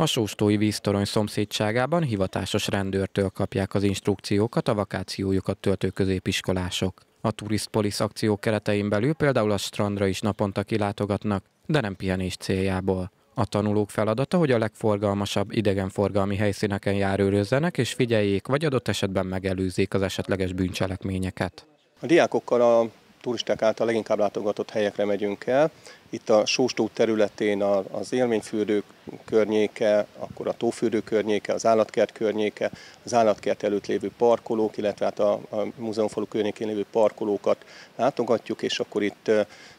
A Sóstói víztorony szomszédságában hivatásos rendőrtől kapják az instrukciókat a vakációjukat töltő középiskolások. A Tourist akció keretein belül például a strandra is naponta kilátogatnak, de nem pihenés céljából. A tanulók feladata, hogy a legforgalmasabb idegenforgalmi helyszíneken járőrözzenek és figyeljék, vagy adott esetben megelőzzék az esetleges bűncselekményeket. A diákokkal a turisták által leginkább látogatott helyekre megyünk el. Itt a Sóstó területén az élményfürdők környéke, akkor a tófürdő környéke, az állatkert környéke, az állatkert előtt lévő parkolók, illetve hát a, a múzeumfalu környékén lévő parkolókat látogatjuk, és akkor itt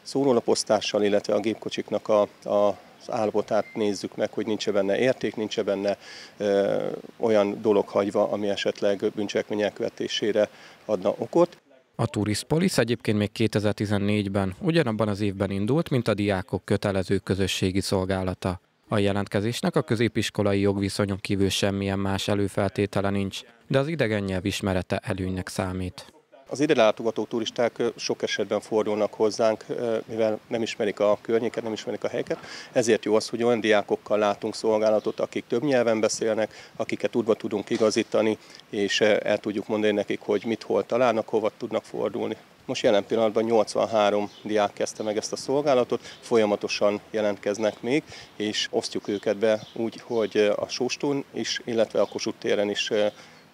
szórólaposztással, illetve a gépkocsiknak a, a az állapotát nézzük meg, hogy nincs -e benne érték, nincs -e benne ö, olyan dolog hagyva, ami esetleg bűncselekmények követésére adna okot. A Tourist egyébként még 2014-ben ugyanabban az évben indult, mint a diákok kötelező közösségi szolgálata. A jelentkezésnek a középiskolai jogviszonyon kívül semmilyen más előfeltétele nincs, de az idegen nyelv ismerete előnynek számít. Az ide látogató turisták sok esetben fordulnak hozzánk, mivel nem ismerik a környéket, nem ismerik a helyeket. Ezért jó az, hogy olyan diákokkal látunk szolgálatot, akik több nyelven beszélnek, akiket tudva tudunk igazítani, és el tudjuk mondani nekik, hogy mit hol találnak, hova tudnak fordulni. Most jelen pillanatban 83 diák kezdte meg ezt a szolgálatot, folyamatosan jelentkeznek még, és osztjuk őket be úgy, hogy a Sóstón is, illetve a Kossuth téren is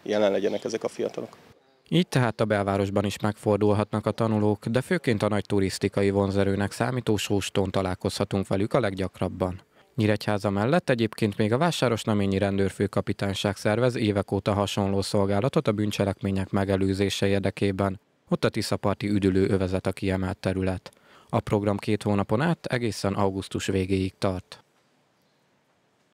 jelen legyenek ezek a fiatalok. Így tehát a belvárosban is megfordulhatnak a tanulók, de főként a nagy turisztikai vonzerőnek számító sóstón találkozhatunk velük a leggyakrabban. Nyíregyháza mellett egyébként még a Vásárosnaményi Rendőrfőkapitányság szervez évek óta hasonló szolgálatot a bűncselekmények megelőzése érdekében. Ott a Tiszaparti üdülő övezet a kiemelt terület. A program két hónapon át egészen augusztus végéig tart.